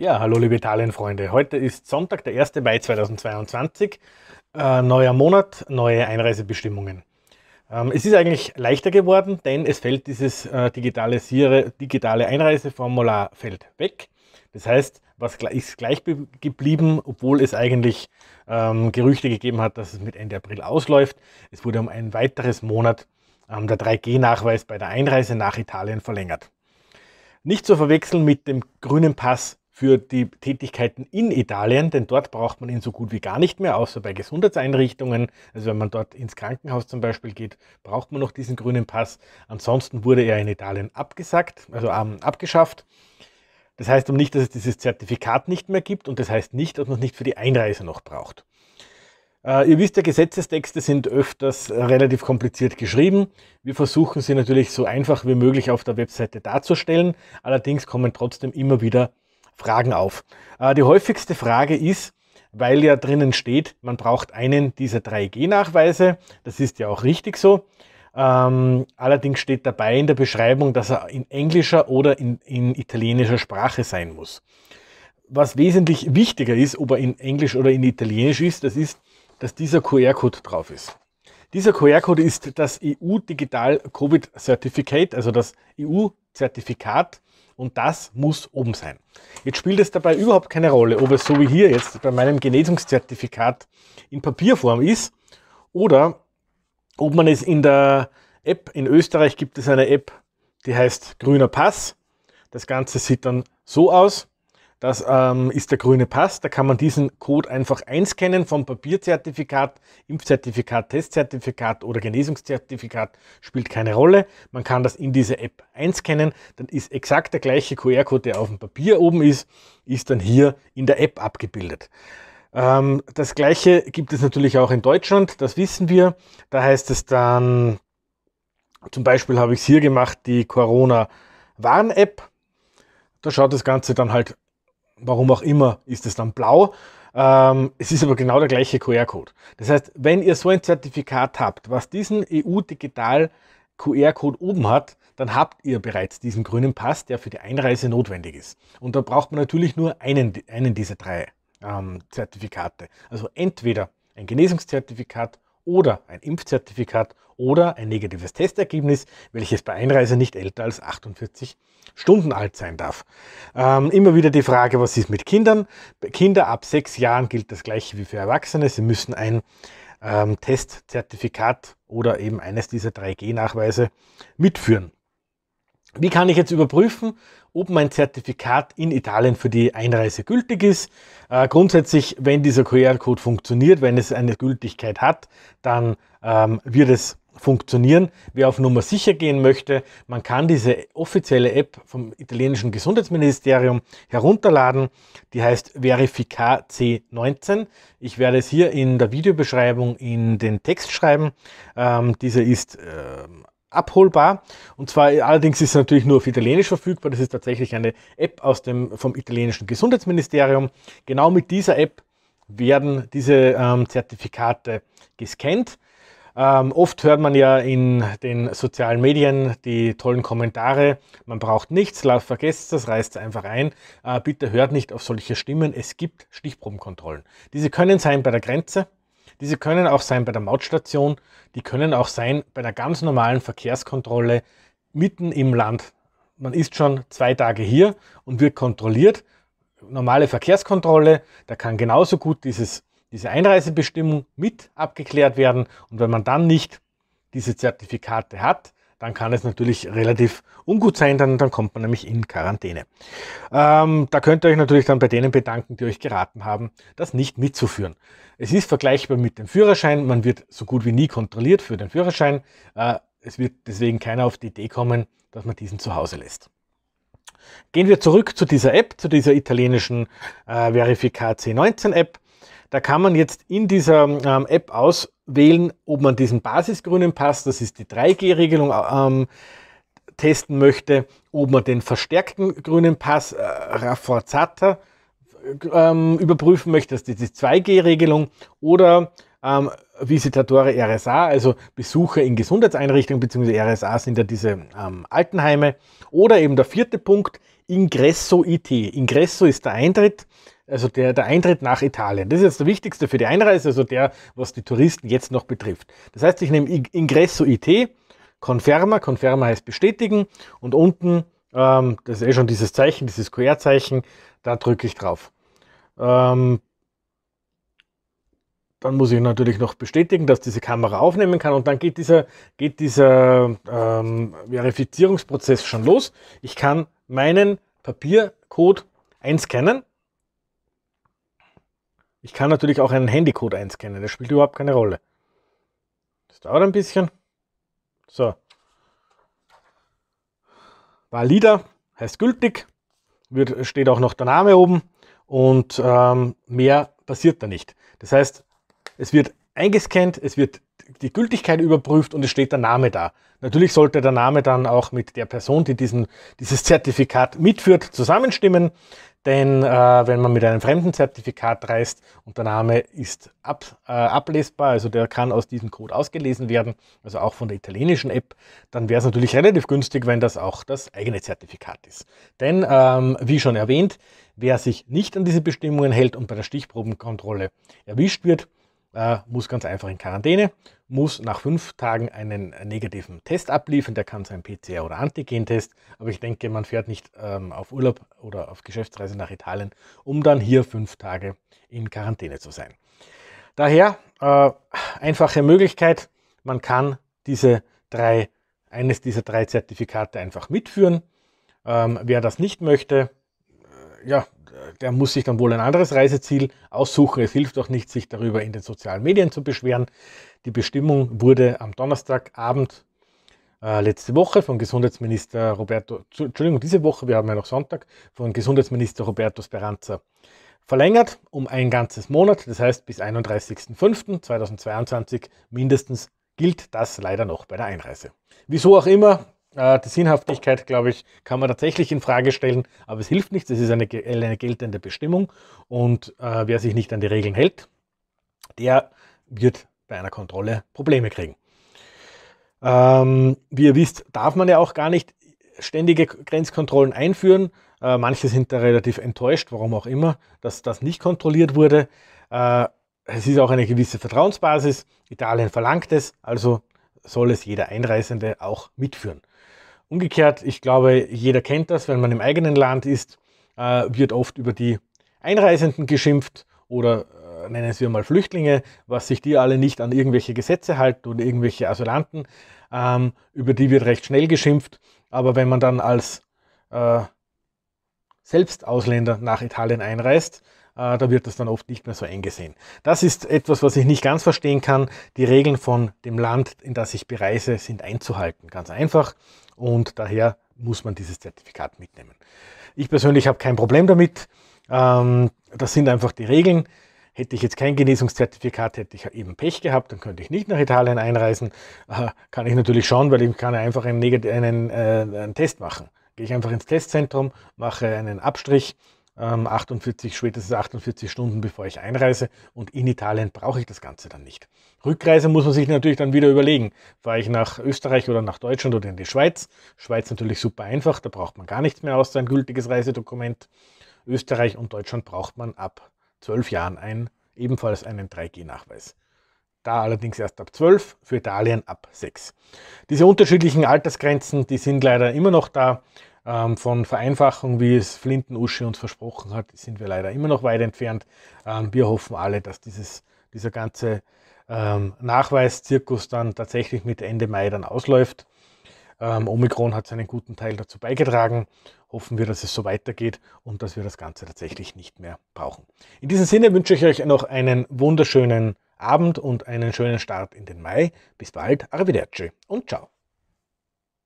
Ja, hallo liebe Italien-Freunde. Heute ist Sonntag, der 1. Mai 2022. Äh, neuer Monat, neue Einreisebestimmungen. Ähm, es ist eigentlich leichter geworden, denn es fällt dieses äh, digitale, digitale Einreiseformular fällt weg. Das heißt, was ist gleich geblieben, obwohl es eigentlich ähm, Gerüchte gegeben hat, dass es mit Ende April ausläuft. Es wurde um ein weiteres Monat ähm, der 3G-Nachweis bei der Einreise nach Italien verlängert. Nicht zu verwechseln mit dem grünen Pass für die Tätigkeiten in Italien, denn dort braucht man ihn so gut wie gar nicht mehr, außer bei Gesundheitseinrichtungen. Also wenn man dort ins Krankenhaus zum Beispiel geht, braucht man noch diesen grünen Pass. Ansonsten wurde er in Italien abgesagt, also ähm, abgeschafft. Das heißt aber nicht, dass es dieses Zertifikat nicht mehr gibt und das heißt nicht, dass man es nicht für die Einreise noch braucht. Äh, ihr wisst ja, Gesetzestexte sind öfters relativ kompliziert geschrieben. Wir versuchen sie natürlich so einfach wie möglich auf der Webseite darzustellen. Allerdings kommen trotzdem immer wieder Fragen auf. Äh, die häufigste Frage ist, weil ja drinnen steht, man braucht einen dieser 3G-Nachweise. Das ist ja auch richtig so. Ähm, allerdings steht dabei in der Beschreibung, dass er in englischer oder in, in, italienischer Sprache sein muss. Was wesentlich wichtiger ist, ob er in Englisch oder in Italienisch ist, das ist, dass dieser QR-Code drauf ist. Dieser QR-Code ist das EU Digital Covid Certificate, also das EU Zertifikat und das muss oben sein. Jetzt spielt es dabei überhaupt keine Rolle, ob es so wie hier jetzt bei meinem Genesungszertifikat in Papierform ist oder ob man es in der App, in Österreich gibt es eine App, die heißt Grüner Pass. Das Ganze sieht dann so aus. Das ähm, ist der grüne Pass. Da kann man diesen Code einfach einscannen vom Papierzertifikat, Impfzertifikat, Testzertifikat oder Genesungszertifikat. Spielt keine Rolle. Man kann das in diese App einscannen. Dann ist exakt der gleiche QR-Code, der auf dem Papier oben ist, ist dann hier in der App abgebildet. Ähm, das gleiche gibt es natürlich auch in Deutschland. Das wissen wir. Da heißt es dann, zum Beispiel habe ich es hier gemacht, die Corona-Warn-App. Da schaut das Ganze dann halt warum auch immer, ist es dann blau. Ähm, es ist aber genau der gleiche QR-Code. Das heißt, wenn ihr so ein Zertifikat habt, was diesen EU-Digital QR-Code oben hat, dann habt ihr bereits diesen grünen Pass, der für die Einreise notwendig ist. Und da braucht man natürlich nur einen, einen dieser drei ähm, Zertifikate. Also entweder ein Genesungszertifikat oder ein Impfzertifikat oder ein negatives Testergebnis, welches bei Einreise nicht älter als 48 Stunden alt sein darf. Ähm, immer wieder die Frage, was ist mit Kindern? Kinder ab sechs Jahren gilt das gleiche wie für Erwachsene. Sie müssen ein ähm, Testzertifikat oder eben eines dieser 3G-Nachweise mitführen. Wie kann ich jetzt überprüfen, ob mein Zertifikat in Italien für die Einreise gültig ist? Äh, grundsätzlich, wenn dieser QR-Code funktioniert, wenn es eine Gültigkeit hat, dann ähm, wird es funktionieren. Wer auf Nummer sicher gehen möchte, man kann diese offizielle App vom italienischen Gesundheitsministerium herunterladen. Die heißt Verifica C19. Ich werde es hier in der Videobeschreibung in den Text schreiben. Ähm, diese ist äh, abholbar. Und zwar allerdings ist es natürlich nur auf Italienisch verfügbar. Das ist tatsächlich eine App aus dem, vom italienischen Gesundheitsministerium. Genau mit dieser App werden diese ähm, Zertifikate gescannt. Ähm, oft hört man ja in den sozialen Medien die tollen Kommentare, man braucht nichts, vergesst das, reißt es einfach ein. Äh, bitte hört nicht auf solche Stimmen, es gibt Stichprobenkontrollen. Diese können sein bei der Grenze, diese können auch sein bei der Mautstation, die können auch sein bei einer ganz normalen Verkehrskontrolle mitten im Land. Man ist schon zwei Tage hier und wird kontrolliert. Normale Verkehrskontrolle, da kann genauso gut dieses, diese Einreisebestimmung mit abgeklärt werden. Und wenn man dann nicht diese Zertifikate hat, dann kann es natürlich relativ ungut sein, dann, dann kommt man nämlich in Quarantäne. Ähm, da könnt ihr euch natürlich dann bei denen bedanken, die euch geraten haben, das nicht mitzuführen. Es ist vergleichbar mit dem Führerschein, man wird so gut wie nie kontrolliert für den Führerschein. Äh, es wird deswegen keiner auf die Idee kommen, dass man diesen zu Hause lässt. Gehen wir zurück zu dieser App, zu dieser italienischen äh, Verificat C19 App. Da kann man jetzt in dieser ähm, App auswählen, ob man diesen basisgrünen Pass, das ist die 3G-Regelung, äh, ähm, testen möchte, ob man den verstärkten grünen Pass äh, Rafforzata ähm, überprüfen möchte, das ist die 2G-Regelung, oder ähm, Visitatoren RSA, also Besucher in Gesundheitseinrichtungen bzw. RSA sind ja diese ähm, Altenheime. Oder eben der vierte Punkt, Ingresso IT. Ingresso ist der Eintritt also der, der Eintritt nach Italien. Das ist jetzt der wichtigste für die Einreise, also der, was die Touristen jetzt noch betrifft. Das heißt, ich nehme Ingresso IT, Conferma, Conferma heißt bestätigen und unten, ähm, das ist eh schon dieses Zeichen, dieses QR-Zeichen, da drücke ich drauf. Ähm, dann muss ich natürlich noch bestätigen, dass diese Kamera aufnehmen kann und dann geht dieser, geht dieser ähm, Verifizierungsprozess schon los. Ich kann meinen Papiercode einscannen ich kann natürlich auch einen Handycode einscannen, das spielt überhaupt keine Rolle. Das dauert ein bisschen. So. Valida heißt gültig, wird, steht auch noch der Name oben und ähm, mehr passiert da nicht. Das heißt, es wird eingescannt, es wird die Gültigkeit überprüft und es steht der Name da. Natürlich sollte der Name dann auch mit der Person, die diesen, dieses Zertifikat mitführt, zusammenstimmen. Denn äh, wenn man mit einem fremden Zertifikat reist und der Name ist ab, äh, ablesbar, also der kann aus diesem Code ausgelesen werden, also auch von der italienischen App, dann wäre es natürlich relativ günstig, wenn das auch das eigene Zertifikat ist. Denn, ähm, wie schon erwähnt, wer sich nicht an diese Bestimmungen hält und bei der Stichprobenkontrolle erwischt wird, äh, muss ganz einfach in Quarantäne muss nach fünf Tagen einen äh, negativen Test abliefern. Der kann sein PCR- oder Antigen-Test. Aber ich denke, man fährt nicht ähm, auf Urlaub oder auf Geschäftsreise nach Italien, um dann hier fünf Tage in Quarantäne zu sein. Daher äh, einfache Möglichkeit, man kann diese drei, eines dieser drei Zertifikate einfach mitführen. Ähm, wer das nicht möchte, äh, ja, der muss sich dann wohl ein anderes Reiseziel aussuchen. Es hilft auch nicht, sich darüber in den sozialen Medien zu beschweren. Die Bestimmung wurde am Donnerstagabend äh, letzte Woche von Gesundheitsminister Roberto, Entschuldigung, diese Woche, wir haben ja noch Sonntag, von Gesundheitsminister Roberto Speranza verlängert um ein ganzes Monat, das heißt bis 31.05.2022 mindestens gilt das leider noch bei der Einreise. Wieso auch immer, äh, die Sinnhaftigkeit, glaube ich, kann man tatsächlich in Frage stellen, aber es hilft nichts. Es ist eine, eine geltende Bestimmung und äh, wer sich nicht an die Regeln hält, der wird bei einer Kontrolle Probleme kriegen. Ähm, wie ihr wisst, darf man ja auch gar nicht ständige Grenzkontrollen einführen. Äh, manche sind da relativ enttäuscht, warum auch immer, dass das nicht kontrolliert wurde. Äh, es ist auch eine gewisse Vertrauensbasis. Italien verlangt es, also soll es jeder Einreisende auch mitführen. Umgekehrt, ich glaube, jeder kennt das, wenn man im eigenen Land ist, äh, wird oft über die Einreisenden geschimpft oder äh, nennen wir mal Flüchtlinge, was sich die alle nicht an irgendwelche Gesetze halten oder irgendwelche Asylanten, ähm, über die wird recht schnell geschimpft. Aber wenn man dann als äh, Selbstausländer nach Italien einreist, äh, da wird das dann oft nicht mehr so eingesehen. Das ist etwas, was ich nicht ganz verstehen kann. Die Regeln von dem Land, in das ich bereise, sind einzuhalten. Ganz einfach. Und daher muss man dieses Zertifikat mitnehmen. Ich persönlich habe kein Problem damit. Ähm, das sind einfach die Regeln. Hätte ich jetzt kein Genesungszertifikat, hätte ich eben Pech gehabt, dann könnte ich nicht nach Italien einreisen. Äh, kann ich natürlich schon, weil ich kann einfach einen, einen, äh, einen Test machen. Gehe ich einfach ins Testzentrum, mache einen Abstrich, 48, ähm, spätestens 48 Stunden, bevor ich einreise. Und in Italien brauche ich das Ganze dann nicht. Rückreise muss man sich natürlich dann wieder überlegen. Fahre ich nach Österreich oder nach Deutschland oder in die Schweiz? Schweiz natürlich super einfach, da braucht man gar nichts mehr außer ein gültiges Reisedokument. Österreich und Deutschland braucht man ab 12 Jahren ein, ebenfalls einen 3G-Nachweis. Da allerdings erst ab 12, für Italien ab 6. Diese unterschiedlichen Altersgrenzen, die sind leider immer noch da. Ähm, von Vereinfachung, wie es Flinten Uschi uns versprochen hat, sind wir leider immer noch weit entfernt. Ähm, wir hoffen alle, dass dieses, dieser ganze ähm, Nachweiszirkus dann tatsächlich mit Ende Mai dann ausläuft. Ähm, Omikron hat seinen guten Teil dazu beigetragen. Hoffen wir, dass es so weitergeht und dass wir das Ganze tatsächlich nicht mehr brauchen. In diesem Sinne wünsche ich euch noch einen wunderschönen Abend und einen schönen Start in den Mai. Bis bald, arrivederci und ciao.